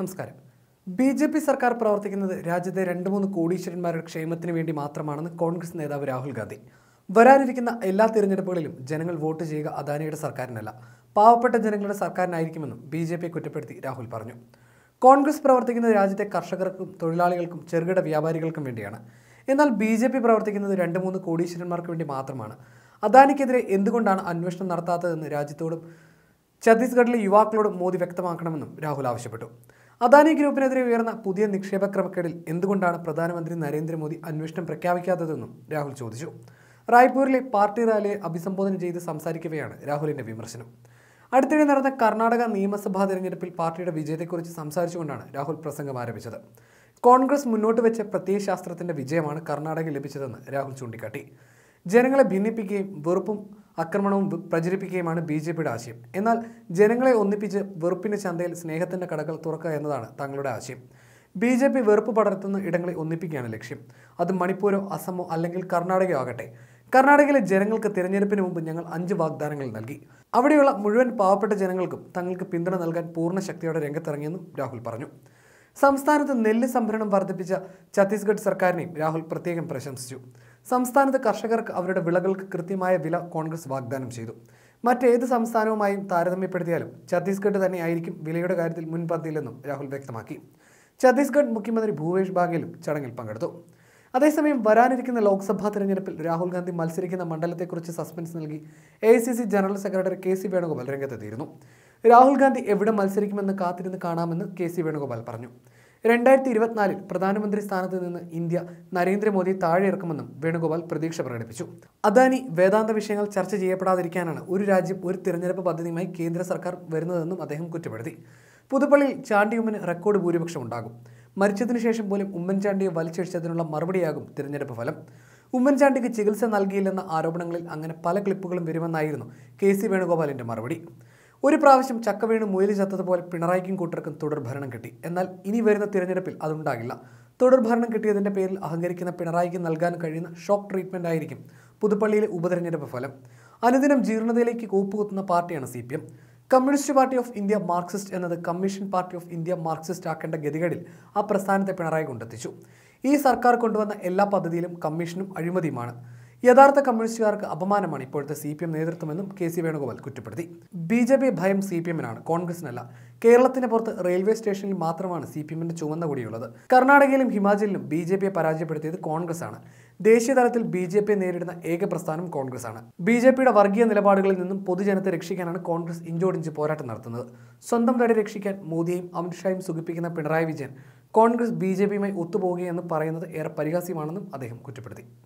നമസ്കാരം B J P സർക്കാർ പ്രവർത്തിക്കുന്നത് രാജ്യത്തെ രണ്ട് മൂന്ന് കോടീശ്വരന്മാരുടെ ക്ഷേമത്തിന് വേണ്ടി മാത്രമാണെന്ന് കോൺഗ്രസ് നേതാവ് രാഹുൽ ഗാന്ധി വരാനിരിക്കുന്ന എല്ലാ തിരഞ്ഞെടുപ്പുകളിലും ജനങ്ങൾ വോട്ട് ചെയ്യുക അദാനിയുടെ സർക്കാരിനല്ല പാവപ്പെട്ട ജനങ്ങളുടെ സർക്കാരിനായിരിക്കുമെന്നും ബി ജെ പി കുറ്റപ്പെടുത്തി രാഹുൽ പറഞ്ഞു കോൺഗ്രസ് പ്രവർത്തിക്കുന്നത് രാജ്യത്തെ കർഷകർക്കും തൊഴിലാളികൾക്കും ചെറുകിട വ്യാപാരികൾക്കും വേണ്ടിയാണ് എന്നാൽ ബി ജെ പി പ്രവർത്തിക്കുന്നത് രണ്ട് മൂന്ന് കോടീശ്വരന്മാർക്ക് വേണ്ടി മാത്രമാണ് അദാനിക്കെതിരെ എന്തുകൊണ്ടാണ് അന്വേഷണം നടത്താത്തതെന്ന് രാജ്യത്തോടും ഛത്തീസ്ഗഡിലെ യുവാക്കളോടും മോദി വ്യക്തമാക്കണമെന്നും രാഹുൽ ആവശ്യപ്പെട്ടു അദാനി ഗ്രൂപ്പിനെതിരെ ഉയർന്ന പുതിയ നിക്ഷേപ ക്രമക്കേടിൽ എന്തുകൊണ്ടാണ് പ്രധാനമന്ത്രി നരേന്ദ്രമോദി അന്വേഷണം പ്രഖ്യാപിക്കാത്തതെന്നും രാഹുൽ ചോദിച്ചു റായ്പൂരിലെ പാർട്ടി റാലിയെ അഭിസംബോധന ചെയ്ത് സംസാരിക്കവെയാണ് രാഹുലിന്റെ വിമർശനം അടുത്തിടെ നടന്ന കർണാടക നിയമസഭാ തെരഞ്ഞെടുപ്പിൽ പാർട്ടിയുടെ വിജയത്തെക്കുറിച്ച് സംസാരിച്ചുകൊണ്ടാണ് രാഹുൽ പ്രസംഗം ആരംഭിച്ചത് കോൺഗ്രസ് മുന്നോട്ട് വെച്ച ശാസ്ത്രത്തിന്റെ വിജയമാണ് കർണാടകയിൽ ലഭിച്ചതെന്ന് രാഹുൽ ചൂണ്ടിക്കാട്ടി ജനങ്ങളെ ഭിന്നിപ്പിക്കുകയും വെറുപ്പും ആക്രമണവും പ്രചരിപ്പിക്കുകയുമാണ് ബി ജെ പിയുടെ ആശയം എന്നാൽ ജനങ്ങളെ ഒന്നിപ്പിച്ച് വെറുപ്പിൻ്റെ ചന്തയിൽ സ്നേഹത്തിൻ്റെ കടകൾ തുറക്കുക എന്നതാണ് തങ്ങളുടെ ആശയം ബി ജെ പി വെറുപ്പ് പടർത്തുന്ന ഇടങ്ങളെ ഒന്നിപ്പിക്കുകയാണ് ലക്ഷ്യം അത് മണിപ്പൂരോ അസമോ അല്ലെങ്കിൽ കർണാടകയോ ആകട്ടെ കർണാടകയിലെ ജനങ്ങൾക്ക് തിരഞ്ഞെടുപ്പിന് മുമ്പ് ഞങ്ങൾ അഞ്ച് വാഗ്ദാനങ്ങൾ നൽകി അവിടെയുള്ള മുഴുവൻ പാവപ്പെട്ട ജനങ്ങൾക്കും തങ്ങൾക്ക് പിന്തുണ നൽകാൻ പൂർണ്ണ ശക്തിയോടെ രംഗത്തിറങ്ങിയെന്നും രാഹുൽ പറഞ്ഞു സംസ്ഥാനത്ത് നെല്ല് സംഭരണം വർദ്ധിപ്പിച്ച ഛത്തീസ്ഗഡ് സർക്കാരിനെയും രാഹുൽ പ്രത്യേകം പ്രശംസിച്ചു സംസ്ഥാനത്ത് കർഷകർക്ക് അവരുടെ വിളകൾക്ക് കൃത്യമായ വില കോൺഗ്രസ് വാഗ്ദാനം ചെയ്തു മറ്റേത് സംസ്ഥാനവുമായും താരതമ്യപ്പെടുത്തിയാലും ഛത്തീസ്ഗഡ് തന്നെയായിരിക്കും വിലയുടെ കാര്യത്തിൽ മുൻപന്തിയിലെന്നും രാഹുൽ വ്യക്തമാക്കി ഛത്തീസ്ഗഡ് മുഖ്യമന്ത്രി ഭൂപേഷ് ബാഗേലും ചടങ്ങിൽ പങ്കെടുത്തു അതേസമയം വരാനിരിക്കുന്ന ലോക്സഭാ തെരഞ്ഞെടുപ്പിൽ രാഹുൽ ഗാന്ധി മത്സരിക്കുന്ന മണ്ഡലത്തെക്കുറിച്ച് സസ്പെൻസ് നൽകി A general secretary K C Venugopal രംഗത്തെത്തിയിരുന്നു രാഹുൽ ഗാന്ധി എവിടെ മത്സരിക്കുമെന്ന് കാത്തിരുന്ന് കാണാമെന്ന് കെ സി വേണുഗോപാൽ പറഞ്ഞു രണ്ടായിരത്തി ഇരുപത്തിനാലിൽ പ്രധാനമന്ത്രി സ്ഥാനത്ത് നിന്ന് ഇന്ത്യ നരേന്ദ്രമോദി ഇറക്കുമെന്നും വേണുഗോപാൽ പ്രതീക്ഷ പ്രകടിപ്പിച്ചു അദാനി വേദാന്ത വിഷയങ്ങൾ ചർച്ച ചെയ്യപ്പെടാതിരിക്കാനാണ് ഒരു രാജ്യം ഒരു തിരഞ്ഞെടുപ്പ് പദ്ധതിയുമായി കേന്ദ്ര സർക്കാർ വരുന്നതെന്നും അദ്ദേഹം കുറ്റപ്പെടുത്തി പുതുപ്പള്ളിയിൽ ചാണ്ടിയുമ്മന് റെക്കോർഡ് ഭൂരിപക്ഷം ഉണ്ടാകും മരിച്ചതിനു ശേഷം പോലും ഉമ്മൻചാണ്ടിയെ വലിച്ചിഴിച്ചതിനുള്ള മറുപടിയാകും തിരഞ്ഞെടുപ്പ് ഫലം ഉമ്മൻചാണ്ടിക്ക് ചികിത്സ നൽകിയില്ലെന്ന ആരോപണങ്ങളിൽ അങ്ങനെ പല ക്ലിപ്പുകളും വരുമെന്നായിരുന്നു കെ സി വേണുഗോപാലിന്റെ മറുപടി ഒരു പ്രാവശ്യം ചക്ക വീണ് മുയലി ചത്തതുപോലെ പിണറായിക്കും കൂട്ടർക്കും തുടർ ഭരണം കിട്ടി എന്നാൽ ഇനി വരുന്ന തിരഞ്ഞെടുപ്പിൽ അതുണ്ടാകില്ല തുടർ ഭരണം കിട്ടിയതിൻ്റെ പേരിൽ അഹങ്കരിക്കുന്ന പിണറായിക്ക് നൽകാൻ കഴിയുന്ന ഷോക്ക് ട്രീറ്റ്മെൻ്റ് ആയിരിക്കും പുതുപ്പള്ളിയിലെ ഉപതെരഞ്ഞെടുപ്പ് ഫലം അനുദിനം ജീർണതയിലേക്ക് കൂപ്പുകുത്തുന്ന പാർട്ടിയാണ് C communist party of India Marxist എന്നത് commission party of India Marxist ആക്കേണ്ട ഗതികളിൽ ആ പ്രസ്ഥാനത്തെ പിണറായി കൊണ്ടെത്തിച്ചു ഈ സർക്കാർ കൊണ്ടുവന്ന എല്ലാ പദ്ധതിയിലും കമ്മീഷനും അഴിമതിയുമാണ് യഥാർത്ഥ കമ്മ്യൂണിസ്റ്റുകാർക്ക് അപമാനമാണ് ഇപ്പോഴത്തെ സി പി എം നേതൃത്വമെന്നും കെ സി വേണുഗോപാൽ കുറ്റപ്പെടുത്തി ബി ജെ പി ഭയം സി പി എമ്മിനാണ് കോൺഗ്രസിനല്ല കേരളത്തിന് പുറത്ത് റെയിൽവേ സ്റ്റേഷനിൽ മാത്രമാണ് സി പി എമ്മിന്റെ ചുവന്ന കൂടിയുള്ളത് കർണാടകയിലും ഹിമാചലിലും ബി ജെ പിയെ പരാജയപ്പെടുത്തിയത് കോൺഗ്രസാണ് ദേശീയ തലത്തിൽ ബി ജെ പിയെ നേരിടുന്ന ഏക പ്രസ്ഥാനം ആണ് ബി ജെ പിയുടെ വർഗീയ നിലപാടുകളിൽ നിന്നും പൊതുജനത്തെ രക്ഷിക്കാനാണ് കോൺഗ്രസ് ഇഞ്ചോടിഞ്ച് പോരാട്ടം നടത്തുന്നത് സ്വന്തം തടി രക്ഷിക്കാൻ മോദിയെയും അമിത്ഷായും സുഖിപ്പിക്കുന്ന പിണറായി വിജയൻ കോൺഗ്രസ് ബി ജെ പിയുമായി ഒത്തുപോകുകയെന്ന് പറയുന്നത് ഏറെ പരിഹാസ്യമാണെന്നും അദ്ദേഹം കുറ്റപ്പെടുത്തി